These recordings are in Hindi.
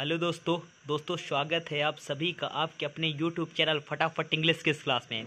हेलो दोस्तों दोस्तों स्वागत है आप सभी का आपके अपने यूट्यूब चैनल फटाफट इंग्लिश के इस क्लास में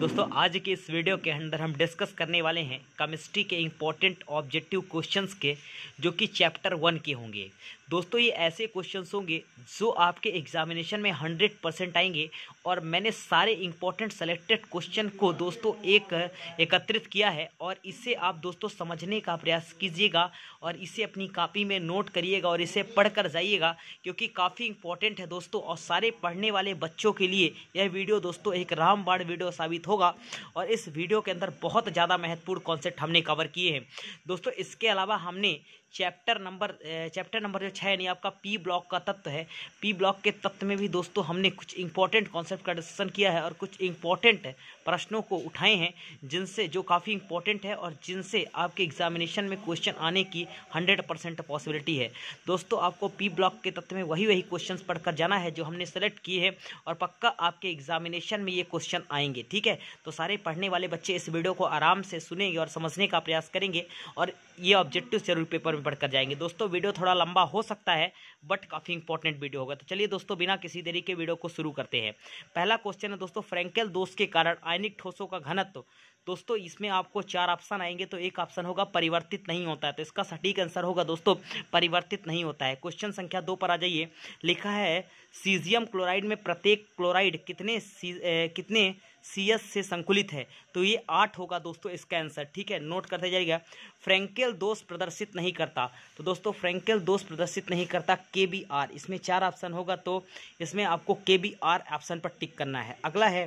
दोस्तों आज के इस वीडियो के अंदर हम डिस्कस करने वाले हैं केमिस्ट्री के इम्पॉर्टेंट ऑब्जेक्टिव क्वेश्चंस के जो कि चैप्टर वन के होंगे दोस्तों ये ऐसे क्वेश्चन होंगे जो आपके एग्जामिनेशन में हंड्रेड परसेंट आएंगे और मैंने सारे इंपॉर्टेंट सेलेक्टेड क्वेश्चन को दोस्तों एक एकत्रित किया है और इसे आप दोस्तों समझने का प्रयास कीजिएगा और इसे अपनी कापी में नोट करिएगा और इसे पढ़ कर जाइएगा क्योंकि काफ़ी इंपॉर्टेंट है दोस्तों और सारे पढ़ने वाले बच्चों के लिए यह वीडियो दोस्तों एक रामबाण वीडियो साबित होगा और इस वीडियो के अंदर बहुत ज़्यादा महत्वपूर्ण कॉन्सेप्ट हमने कवर किए हैं दोस्तों इसके अलावा हमने चैप्टर नंबर चैप्टर नंबर जो छः यानी आपका पी ब्लॉक का तत्व है पी ब्लॉक के तत्व में भी दोस्तों हमने कुछ इंपॉर्टेंट कॉन्सेप्ट का डिस्कशन किया है और कुछ इंपॉर्टेंट प्रश्नों को उठाए हैं जिनसे जो काफ़ी इंपॉर्टेंट है और जिनसे आपके एग्जामिनेशन में क्वेश्चन आने की हंड्रेड परसेंट पॉसिबिलिटी है दोस्तों आपको पी ब्लॉक के तत्व में वही वही क्वेश्चन पढ़कर जाना है जो हमने सेलेक्ट किए हैं और पक्का आपके एग्जामिनेशन में ये क्वेश्चन आएंगे ठीक है तो सारे पढ़ने वाले बच्चे इस वीडियो को आराम से सुनेंगे और समझने का प्रयास करेंगे और ये ऑब्जेक्टिव जरूर पेपर में पढ़कर जाएंगे दोस्तों वीडियो थोड़ा लंबा हो सकता है बट काफ़ी इंपॉर्टेंट वीडियो होगा तो चलिए दोस्तों बिना किसी देरी के वीडियो को शुरू करते हैं पहला क्वेश्चन है दोस्तों फ्रेंकल दोष के कारण आयनिक ठोसों का घनत्व दोस्तों इसमें आपको चार ऑप्शन आएंगे तो एक ऑप्शन होगा परिवर्तित नहीं होता है तो इसका सटीक आंसर होगा दोस्तों परिवर्तित नहीं होता है क्वेश्चन संख्या दो पर आ जाइए लिखा है सीजियम क्लोराइड में प्रत्येक क्लोराइड कितने ए, कितने सी एस से संकुलित है तो ये आठ होगा दोस्तों इसका आंसर ठीक है नोट करते जाइएगा फ्रेंकेल दोष प्रदर्शित नहीं करता तो दोस्तों फ्रेंकेल दोष प्रदर्शित नहीं करता के बी आर इसमें चार ऑप्शन होगा तो इसमें आपको के बी आर ऑप्शन पर टिक करना है अगला है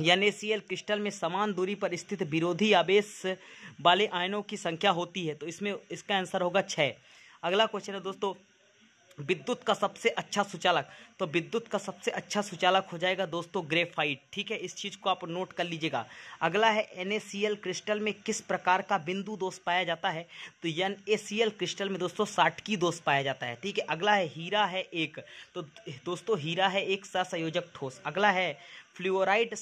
एन क्रिस्टल में समान दूरी पर स्थित विरोधी आवेश वाले आयनों की संख्या होती है तो इसमें इसका आंसर होगा छः अगला क्वेश्चन है दोस्तों विद्युत का सबसे अच्छा सुचालक तो विद्युत का सबसे अच्छा सुचालक हो जाएगा दोस्तों ग्रेफाइट ठीक है इस चीज़ को आप नोट कर लीजिएगा अगला है एन क्रिस्टल में किस प्रकार का बिंदु दोष पाया जाता है तो एन क्रिस्टल में दोस्तों साटकी दोष पाया जाता है ठीक है अगला है हीरा है एक तो दोस्तों हीरा है एक ससंयोजक ठोस अगला है फ्लोराइड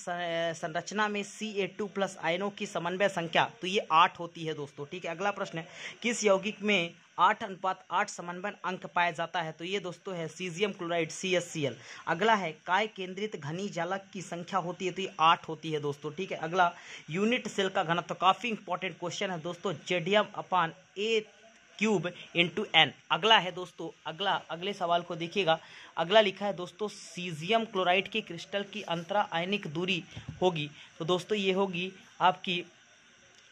संरचना में सी ए टू प्लस आयनों की समन्वय संख्या तो ये आठ होती है दोस्तों ठीक है अगला प्रश्न है किस यौगिक में आठ अनुपात आठ समन्वय अंक पाया जाता है तो ये दोस्तों है caesium chloride C S C L अगला है काय केंद्रित घनी जालक की संख्या होती है तो ये आठ होती है दोस्तों ठीक है अगला यूनिट सेल का घनत्व काफ़ी इंपॉर्टेंट क्वेश्चन है दोस्तों जेडियम upon A cube into N अगला है दोस्तों अगला अगले सवाल को देखिएगा अगला लिखा है दोस्तों सीजियम क्लोराइड के क्रिस्टल की अंतरा आयनिक दूरी होगी तो दोस्तों ये होगी आपकी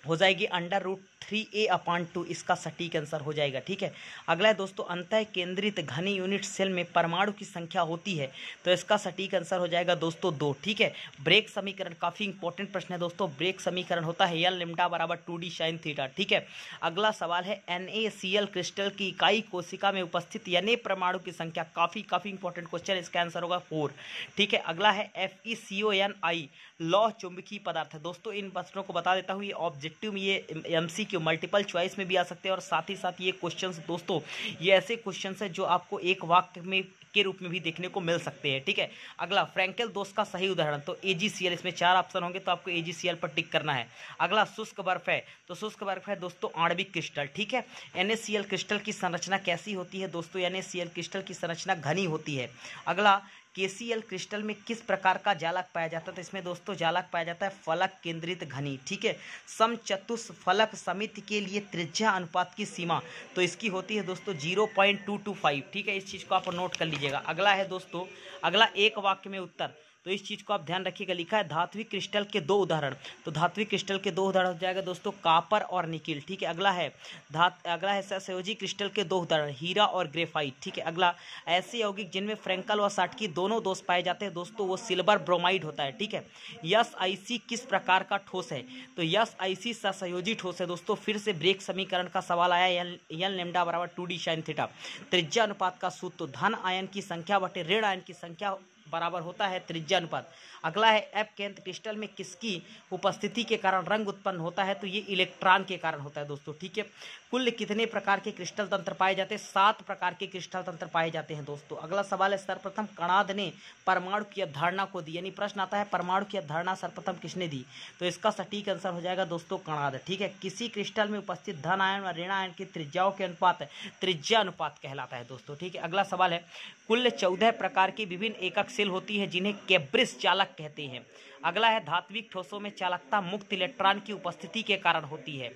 हो जाएगी under root three A upon two इसका सटीक आंसर हो जाएगा ठीक है अगला है दोस्तों अंत केंद्रित घनी यूनिट सेल में परमाणु की संख्या होती है तो इसका सटीक आंसर हो जाएगा दोस्तों दो ठीक है ब्रेक समीकरण काफी इंपॉर्टेंट प्रश्न है दोस्तों ब्रेक समीकरण होता है यल लिमटा बराबर टू डी शाइन थीटा ठीक है अगला सवाल है एन क्रिस्टल की इकाई कोशिका में उपस्थित यने परमाणु की संख्या काफी काफी इंपॉर्टेंट क्वेश्चन इसका आंसर होगा फोर ठीक है अगला है F E C O N I law चुंबकीय पदार्थ दोस्तों इन प्रश्नों को बता देता हूँ ये ऑब्जेक्ट ऑब्जेक्टिव में ये एमसीक्यू मल्टीपल चॉइस में भी आ सकते हैं और साथ ही साथ ये क्वेश्चन दोस्तों ये ऐसे क्वेश्चन है जो आपको एक वाक्य में के रूप में भी देखने को मिल सकते हैं ठीक है अगला फ्रैंकल दोस्त का सही उदाहरण तो ए इसमें चार ऑप्शन होंगे तो आपको ए पर टिक करना है अगला शुष्क बर्फ है तो शुष्क बर्फ है दोस्तों आणविक क्रिस्टल ठीक है एन क्रिस्टल की संरचना कैसी होती है दोस्तों एन क्रिस्टल की संरचना घनी होती है अगला केसीएल क्रिस्टल में किस प्रकार का जालक पाया जाता है तो इसमें दोस्तों जालक पाया जाता है फलक केंद्रित घनी ठीक है सम चतुष फलक समिति के लिए त्रिज्या अनुपात की सीमा तो इसकी होती है दोस्तों zero point two two five ठीक है इस चीज़ को आप नोट कर लीजिएगा अगला है दोस्तों अगला एक वाक्य में उत्तर तो इस चीज़ को आप ध्यान रखिएगा लिखा है धात्विक क्रिस्टल के दो उदाहरण तो धात्विक क्रिस्टल के दो उदाहरण हो जाएगा दोस्तों कापर और निकिल ठीक है अगला है धात अगला है सहयोजी क्रिस्टल के दो उदाहरण हीरा और ग्रेफाइट ठीक है अगला ऐसे यौगिक जिनमें फ्रेंकल व साटकी दोनों दोष पाए जाते हैं दोस्तों वो सिल्वर ब्रोमाइड होता है ठीक है यस आईसी किस प्रकार का ठोस है तो यस आईसी सहयोजी ठोस है दोस्तों फिर से ब्रेक समीकरण का सवाल आया यल लेमडा बराबर टू डी शाइन थीटा त्रिज्या अनुपात का सूत्र तो धन आयन की संख्या बटे ऋण आयन की संख्या बराबर होता है त्रिज्या अनुपात अगला है एप केंद्र क्रिस्टल में किसकी उपस्थिति के कारण रंग उत्पन्न होता है तो ये इलेक्ट्रॉन के कारण होता है दोस्तों ठीक है कुल कितने प्रकार के क्रिस्टल तंत्र पाए जाते हैं सात प्रकार के क्रिस्टल तंत्र पाए जाते हैं दोस्तों अगला सवाल है सर्वप्रथम कणाद ने परमाणु की अवधारणा को दी यानी प्रश्न आता है परमाणु की अवधारणा सर्वप्रथम किसने दी तो इसका सटीक आंसर हो जाएगा दोस्तों कणाद ठीक है किसी क्रिस्टल में उपस्थित धन आयन और ऋण आयन की त्रिज्याओं के अनुपात त्रिज्या अनुपात कहलाता है दोस्तों ठीक है अगला सवाल है कुल चौदह प्रकार की विभिन्न एकक सेल होती है जिन्हें कैब्रिस चालक कहते हैं अगला है धात्विक ठोसों में चालकता मुक्त इलेक्ट्रॉन की उपस्थिति के कारण होती है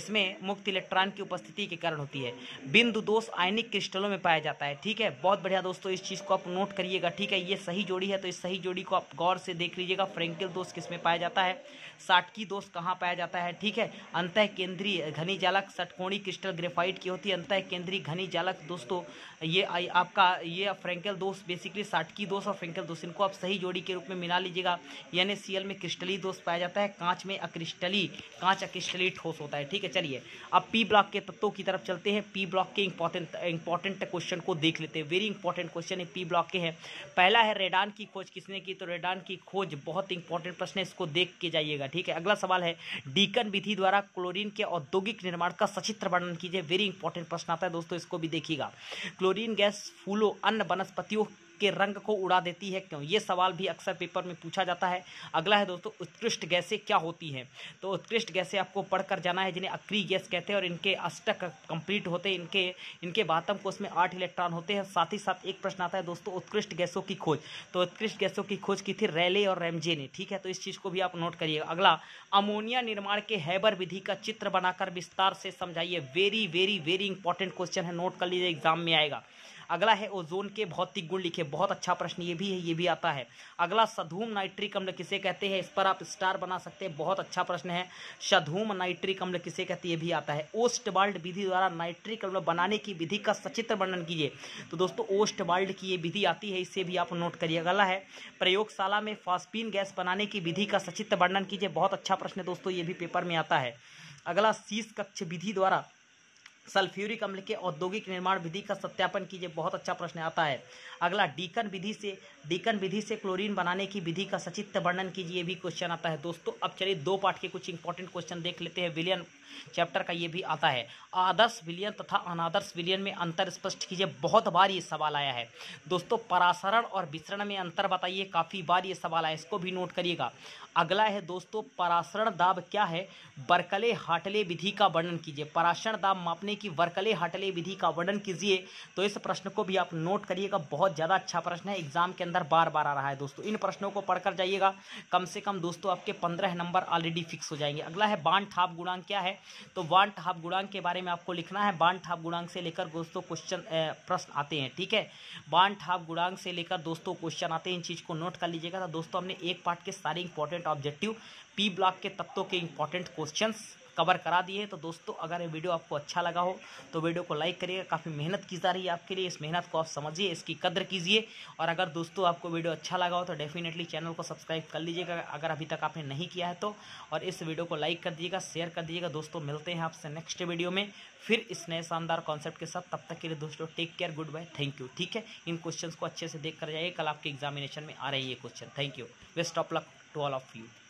इसमें मुक्त इलेक्ट्रॉन की उपस्थिति के कारण होती है बिंदु दोष आयनिक क्रिस्टलों में पाया जाता है ठीक है बहुत बढ़िया दोस्तों इस चीज़ को आप नोट करिएगा ठीक है ये सही जोड़ी है तो इस सही जोड़ी को आप गौर से देख लीजिएगा फ्रेंकिल दोष किस में पाया जाता है साटकी दोष कहाँ पाया जाता है ठीक है अंत केंद्रीय घनी जालक सटकोणी क्रिस्टल ग्रेफाइट की होती है अंत केंद्रीय घनी जालक दोस्तों ये आपका ये फ्रेंकल दोष बेसिकली साटकी दोष और फ्रेंकल दोष इनको आप सही जोड़ी के रूप में मिला लीजिएगा या NaCl में क्रिस्टली दोष पाया जाता है कांच में अक्रिस्टली कांच अक्रिस्टली ठोस होता है ठीक है चलिए अब पी ब्लॉक के तत्वों की तरफ चलते हैं पी ब्लॉक के इंपॉर्टेंट इंपॉर्टेंट क्वेश्चन को देख लेते हैं वेरी इंपॉर्टेंट क्वेश्चन है पी ब्लॉक के हैं पहला है रेडान की खोज किसने की तो रेडान की खोज बहुत इंपॉर्टेंट प्रश्न है इसको देख के जाइएगा ठीक है अगला सवाल है डीकन विधि द्वारा क्लोरिन के औद्योगिक निर्माण का सचित्र वर्णन कीजिए वेरी इंपॉर्टेंट प्रश्न आता है दोस्तों इसको भी देखिएगा क्लोरिन गैस फूलों अन्य वनस्पतियों के रंग को उड़ा देती है क्यों ये सवाल भी अक्सर पेपर में पूछा जाता है अगला है दोस्तों उत्कृष्ट गैसें क्या होती हैं तो उत्कृष्ट गैसें आपको पढ़कर जाना है जिन्हें अक्री गैस कहते हैं और इनके अष्टक कंप्लीट होते हैं इनके इनके बातम कोष में आठ इलेक्ट्रॉन होते हैं साथ ही साथ एक प्रश्न आता है दोस्तों उत्कृष्ट गैसों की खोज तो उत्कृष्ट गैसों की खोज की थी रैले और रेमजे ने ठीक है तो इस चीज़ को भी आप नोट करिएगा अगला अमोनिया निर्माण के हैबर विधि का चित्र बनाकर विस्तार से समझाइए very very very important question है नोट कर लीजिए एग्जाम में आएगा अगला है ओजोन के भौतिक गुण लिखे बहुत अच्छा प्रश्न ये भी है ये भी आता है अगला सधूम नाइट्रिक अम्ल किसे कहते हैं इस पर आप स्टार बना सकते हैं बहुत अच्छा प्रश्न है सधूम नाइट्रिक अम्ल किसे कहते हैं ये भी आता है ओस्टबाल्ड विधि द्वारा नाइट्रिक अम्ल बनाने की विधि का सचित्र वर्णन कीजिए तो दोस्तों ओस्टबाल्ड की ये विधि आती है इसे भी आप नोट करिए अगला है प्रयोगशाला में फॉस्पिन गैस बनाने की विधि का सचित्र वर्णन कीजिए बहुत अच्छा प्रश्न है दोस्तों ये भी पेपर में आता है अगला शीश कक्ष विधि द्वारा सल्फ्यूरिक अम्ल के औद्योगिक निर्माण विधि का सत्यापन कीजिए बहुत अच्छा प्रश्न आता है अगला डीकन विधि से डीकन विधि से क्लोरीन बनाने की विधि का सचित्र वर्णन कीजिए भी क्वेश्चन आता है दोस्तों अब चलिए दो पार्ट के कुछ इंपॉर्टेंट क्वेश्चन देख लेते हैं विलियन चैप्टर का ये भी आता है आदर्श विलियन तथा अनादर्श विलियन में अंतर स्पष्ट कीजिए बहुत बार ये सवाल आया है दोस्तों परासरण और विसरण में अंतर बताइए काफ़ी बार ये सवाल आया इसको भी नोट करिएगा अगला है दोस्तों परासरण दाब क्या है बरकले हाटले विधि का वर्णन कीजिए परासरण दाब मापने की बरकले हाटले विधि का वर्णन कीजिए तो इस प्रश्न को भी आप नोट करिएगा बहुत ज़्यादा अच्छा प्रश्न है एग्जाम के अंदर अंदर बार बार आ रहा है दोस्तों इन प्रश्नों को पढ़कर जाइएगा कम से कम दोस्तों आपके पंद्रह नंबर ऑलरेडी फिक्स हो जाएंगे अगला है बाण ठाप गुणांक क्या है तो बाण ठाप गुणांक के बारे में आपको लिखना है बाण ठाप गुणांक से लेकर दोस्तों क्वेश्चन प्रश्न आते हैं ठीक है बाण ठाप गुणांक से लेकर दोस्तों क्वेश्चन आते हैं इन चीज़ को नोट कर लीजिएगा तो दोस्तों हमने एक पार्ट के सारे इंपॉर्टेंट ऑब्जेक्टिव पी ब्लॉक के तत्वों के इंपॉर्टेंट क्वेश्चन कवर करा दिए तो दोस्तों अगर ये वीडियो आपको अच्छा लगा हो तो वीडियो को लाइक करिएगा काफ़ी मेहनत की जा रही है आपके लिए इस मेहनत को आप समझिए इसकी कदर कीजिए और अगर दोस्तों आपको वीडियो अच्छा लगा हो तो डेफिनेटली चैनल को सब्सक्राइब कर लीजिएगा अगर अभी तक आपने नहीं किया है तो और इस वीडियो को लाइक कर दीजिएगा शेयर कर दीजिएगा दोस्तों मिलते हैं आपसे नेक्स्ट वीडियो में फिर इस नए शानदार कॉन्सेप्ट के साथ तब तक के लिए दोस्तों take care good bye thank you ठीक है इन क्वेश्चन को अच्छे से देख कर जाइए कल आपके एग्जामिनेशन में आ रही है question thank you best of luck to all of you